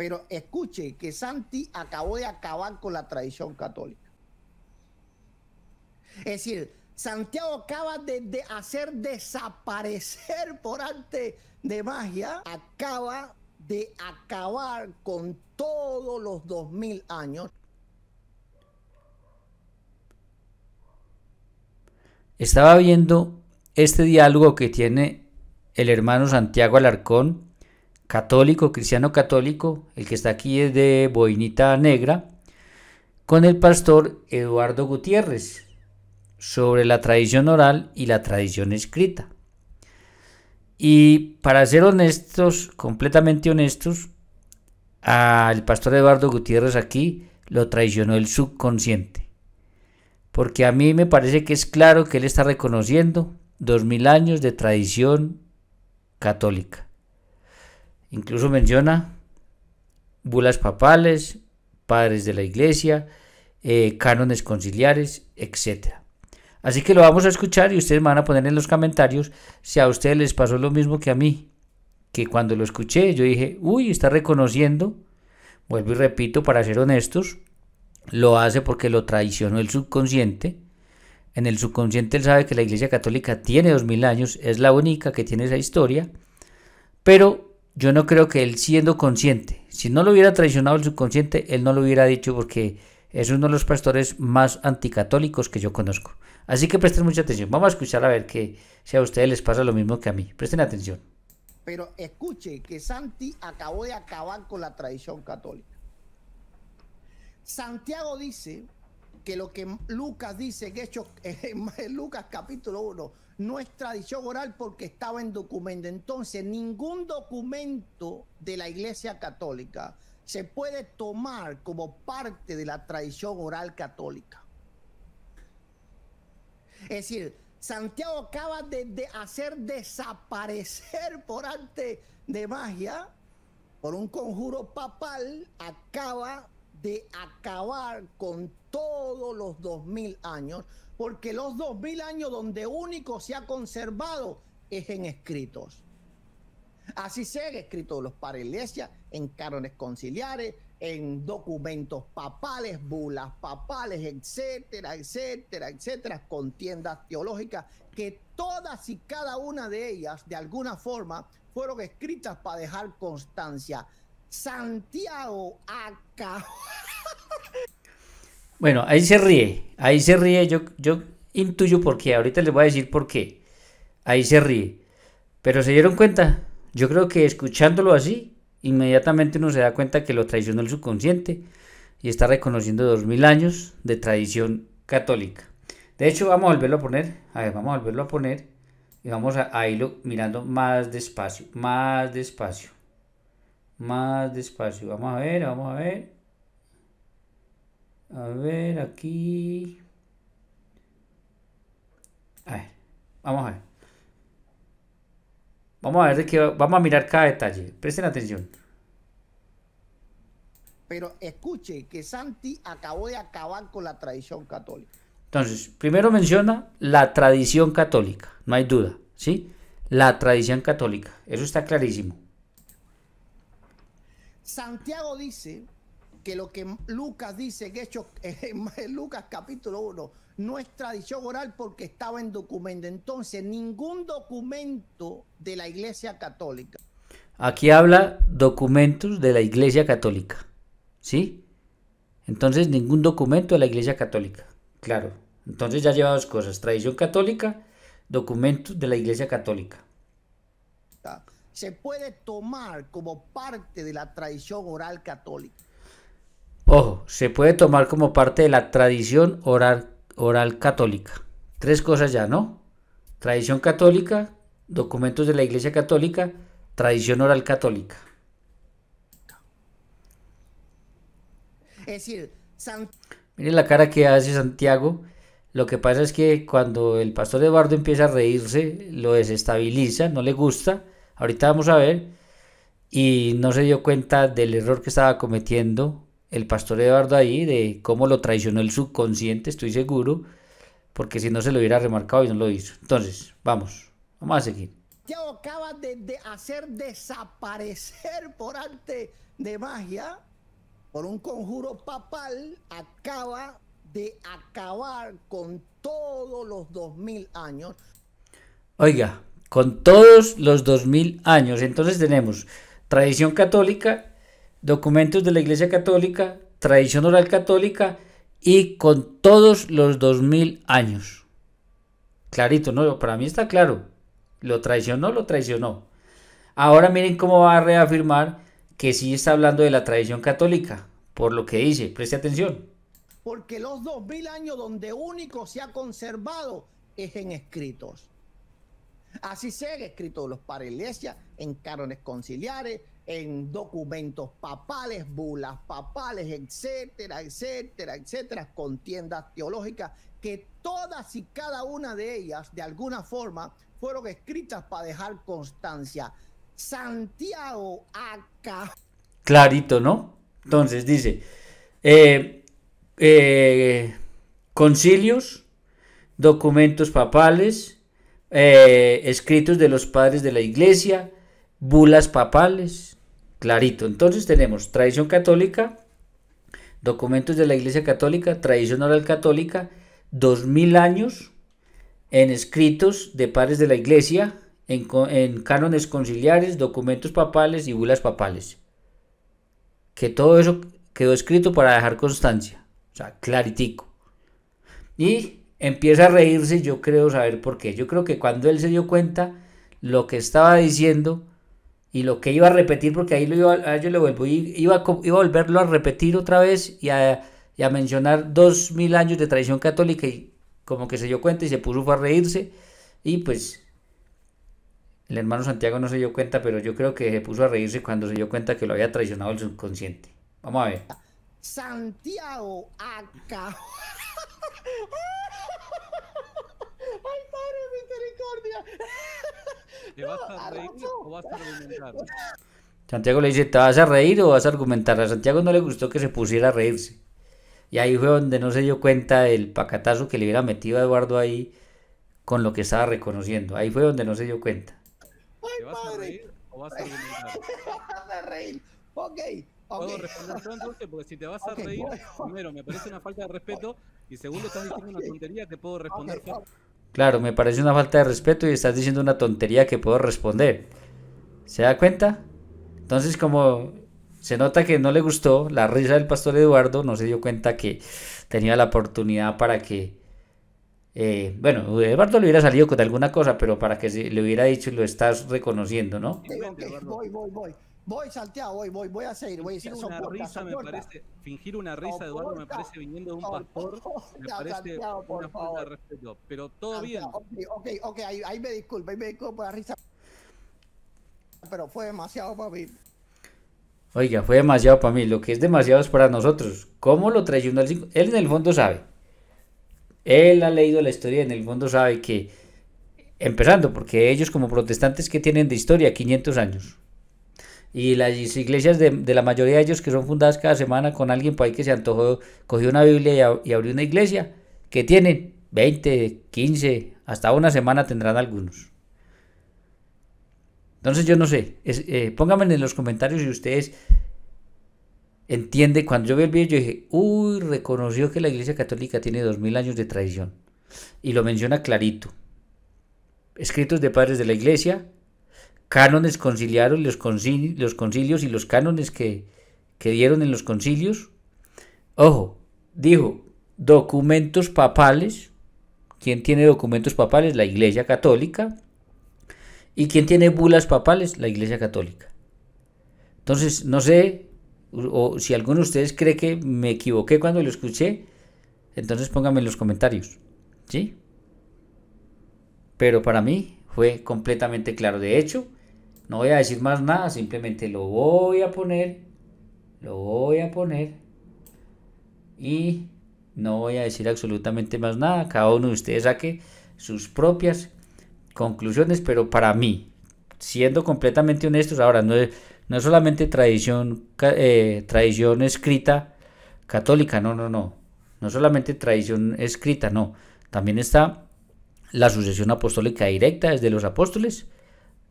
Pero escuche que Santi acabó de acabar con la tradición católica. Es decir, Santiago acaba de, hacer desaparecer por arte de magia, acaba de acabar con todos los 2000 años. Estaba viendo este diálogo que tiene el hermano Santiago Alarcón católico, cristiano católico, el que está aquí es de Boinita Negra, con el pastor Eduardo Gutiérrez sobre la tradición oral y la tradición escrita. Y para ser honestos, completamente honestos, al pastor Eduardo Gutiérrez aquí lo traicionó el subconsciente. Porque a mí me parece que es claro que él está reconociendo dos mil años de tradición católica Incluso menciona bulas papales, padres de la iglesia, eh, cánones conciliares, etc. Así que lo vamos a escuchar y ustedes me van a poner en los comentarios si a ustedes les pasó lo mismo que a mí, que cuando lo escuché yo dije, uy, está reconociendo, vuelvo y repito, para ser honestos, lo hace porque lo traicionó el subconsciente. En el subconsciente él sabe que la Iglesia Católica tiene 2000 años, es la única que tiene esa historia, pero yo no creo que él siendo consciente, si no lo hubiera traicionado el subconsciente, él no lo hubiera dicho porque es uno de los pastores más anticatólicos que yo conozco. Así que presten mucha atención. Vamos a escuchar a ver que si a ustedes les pasa lo mismo que a mí. Presten atención. Pero escuche que Santi acabó de acabar con la tradición católica. Santiago dice que lo que Lucas dice que hecho en eh, Lucas capítulo 1 no es tradición oral porque estaba en documento. Entonces, ningún documento de la Iglesia Católica se puede tomar como parte de la tradición oral católica. Es decir, Santiago acaba de, hacer desaparecer por arte de magia, por un conjuro papal, acaba de acabar con todos los 2000 años, porque los 2000 años donde único se ha conservado es en escritos. Así se han escrito los para iglesias, en cánones conciliares, en documentos papales, bulas papales, etcétera, etcétera, etcétera, contiendas teológicas, que todas y cada una de ellas, de alguna forma, fueron escritas para dejar constancia Santiago acá. Bueno, ahí se ríe, ahí se ríe, yo, yo intuyo por qué, ahorita les voy a decir por qué, ahí se ríe, pero se dieron cuenta, yo creo que escuchándolo así, inmediatamente uno se da cuenta que lo traicionó el subconsciente y está reconociendo dos mil años de tradición católica. De hecho, vamos a volverlo a poner, a ver, vamos a volverlo a poner y vamos a irlo mirando más despacio, más despacio más despacio. Vamos a ver, vamos a ver. A ver, aquí. A ver, vamos a ver. Vamos a ver de qué vamos a mirar cada detalle. Presten atención. Pero escuche que Santi acabó de acabar con la tradición católica. Entonces, primero menciona la tradición católica, no hay duda, ¿sí? La tradición católica, eso está clarísimo. Santiago dice que lo que Lucas dice, que hecho en eh, Lucas capítulo 1, no es tradición oral porque estaba en documento. Entonces, ningún documento de la Iglesia Católica. Aquí habla documentos de la Iglesia Católica, ¿sí? Entonces, ningún documento de la Iglesia Católica, claro. Entonces ya lleva dos cosas, tradición católica, documentos de la Iglesia Católica se puede tomar como parte de la tradición oral católica. Ojo, se puede tomar como parte de la tradición oral, oral católica. Tres cosas ya, ¿no? Tradición católica, documentos de la Iglesia Católica, tradición oral católica. Es decir, Mire la cara que hace Santiago. Lo que pasa es que cuando el pastor Eduardo empieza a reírse, lo desestabiliza, no le gusta Ahorita vamos a ver. Y no se dio cuenta del error que estaba cometiendo el pastor Eduardo ahí, de cómo lo traicionó el subconsciente, estoy seguro, porque si no se lo hubiera remarcado y no lo hizo. Entonces, vamos, vamos a seguir. yo acaba de, hacer desaparecer por arte de magia, por un conjuro papal, acaba de acabar con todos los 2000 años. Oiga, con todos los 2000 años. Entonces tenemos tradición católica, documentos de la Iglesia Católica, tradición oral católica y con todos los 2000 años. Clarito, ¿no? Para mí está claro. Lo traicionó, lo traicionó. Ahora miren cómo va a reafirmar que sí está hablando de la tradición católica, por lo que dice, preste atención. Porque los 2000 años donde único se ha conservado es en escritos. Así se han escrito los para iglesia en cánones conciliares, en documentos papales, bulas papales, etcétera, etcétera, etcétera, contiendas teológicas, que todas y cada una de ellas, de alguna forma, fueron escritas para dejar constancia. Santiago acá. Clarito, ¿no? Entonces dice, eh, eh, concilios, documentos papales, eh, escritos de los padres de la iglesia, bulas papales, clarito. Entonces tenemos tradición católica, documentos de la iglesia católica, tradición oral católica, 2000 años en escritos de padres de la iglesia, en, en cánones conciliares, documentos papales y bulas papales. Que todo eso quedó escrito para dejar constancia, o sea, claritico. Y empieza a reírse yo creo saber por qué. Yo creo que cuando él se dio cuenta lo que estaba diciendo y lo que iba a repetir, porque ahí lo yo le vuelvo, iba a, volverlo a repetir otra vez y a, mencionar dos mil años de tradición católica y como que se dio cuenta y se puso a reírse y pues el hermano Santiago no se dio cuenta, pero yo creo que se puso a reírse cuando se dio cuenta que lo había traicionado el subconsciente. Vamos a ver. Santiago acá. ¡Ay, padre, misericordia! ¿Te Santiago le dice, ¿te vas a reír o vas a argumentar? A Santiago no le gustó que se pusiera a reírse. Y ahí fue donde no se dio cuenta del pacatazo que le hubiera metido a Eduardo ahí con lo que estaba reconociendo. Ahí fue donde no se dio cuenta. a reír o vas a argumentar? vas Ok, me parece una falta de respeto y estás diciendo una tontería que puedo responder. Claro, me parece una falta de respeto y estás diciendo una tontería que puedo responder. ¿Se da cuenta? Entonces, como se nota que no le gustó la risa del pastor Eduardo, no se dio cuenta que tenía la oportunidad para que... Eh, bueno, Eduardo le hubiera salido con alguna cosa, pero para que se, le hubiera dicho, Y lo estás reconociendo, ¿no? Voy, voy, voy. Voy, salteado, voy, voy, voy a seguir, voy a Una risa me parece, fingir una risa, Eduardo, me parece viniendo de un pastor, me parece una falta de respeto. Pero todo bien. Ok, ok, okay ahí, me disculpo, ahí me disculpo por la risa. Pero fue demasiado para mí. Oiga, fue demasiado para mí, lo que es demasiado es para nosotros. ¿Cómo lo traicionó el Él en el fondo sabe. Él ha leído la historia y en el fondo sabe que, empezando, porque ellos como protestantes que tienen de historia 500 años, y las iglesias de, la mayoría de ellos que son fundadas cada semana con alguien por ahí que se antojó, cogió una Biblia y, abrió una iglesia, que tienen 20, 15, hasta una semana tendrán algunos. Entonces yo no sé, eh, pónganme en los comentarios si ustedes entienden, cuando yo vi el video yo dije, uy, reconoció que la iglesia católica tiene 2000 años de tradición. Y lo menciona clarito. Escritos de padres de la iglesia, cánones conciliaron los, concilios y los cánones que, dieron en los concilios. Ojo, dijo, documentos papales. ¿Quién tiene documentos papales? La Iglesia Católica. ¿Y quién tiene bulas papales? La Iglesia Católica. Entonces, no sé o si alguno de ustedes cree que me equivoqué cuando lo escuché, entonces pónganme en los comentarios. ¿Sí? Pero para mí fue completamente claro. De hecho, no voy a decir más nada, simplemente lo voy a poner, lo voy a poner y no voy a decir absolutamente más nada. Cada uno de ustedes saque sus propias conclusiones, pero para mí, siendo completamente honestos, ahora no es, no solamente tradición, eh, tradición escrita católica, no, no, no, no solamente tradición escrita, no, también está la sucesión apostólica directa desde los apóstoles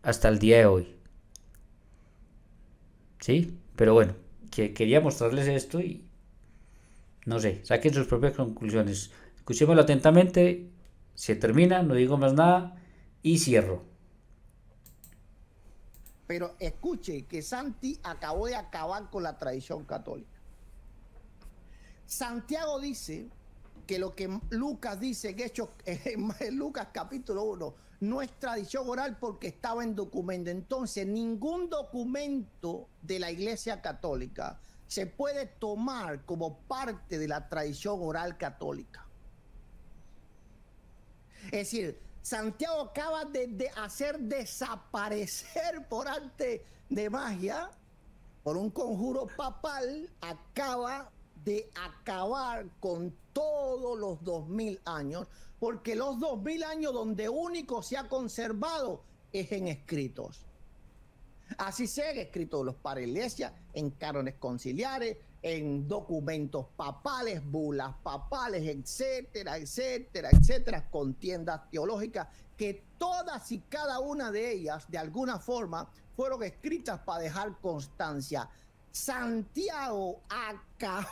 hasta el día de hoy. ¿Sí? Pero bueno, que quería mostrarles esto y no sé, saquen sus propias conclusiones. Escuchémoslo atentamente, se termina, no digo más nada y cierro. Pero escuche que Santi acabó de acabar con la tradición católica. Santiago dice que lo que Lucas dice en hecho en Lucas capítulo 1, no es tradición oral porque estaba en documento. Entonces, ningún documento de la Iglesia Católica se puede tomar como parte de la tradición oral católica. Es decir, Santiago acaba de, hacer desaparecer por arte de magia, por un conjuro papal, acaba de acabar con todos los 2000 años, porque los 2000 años donde único se ha conservado es en escritos. Así se han escrito los los iglesia, en cánones conciliares, en documentos papales, bulas papales, etcétera, etcétera, etcétera, contiendas teológicas, que todas y cada una de ellas, de alguna forma, fueron escritas para dejar constancia Santiago Acá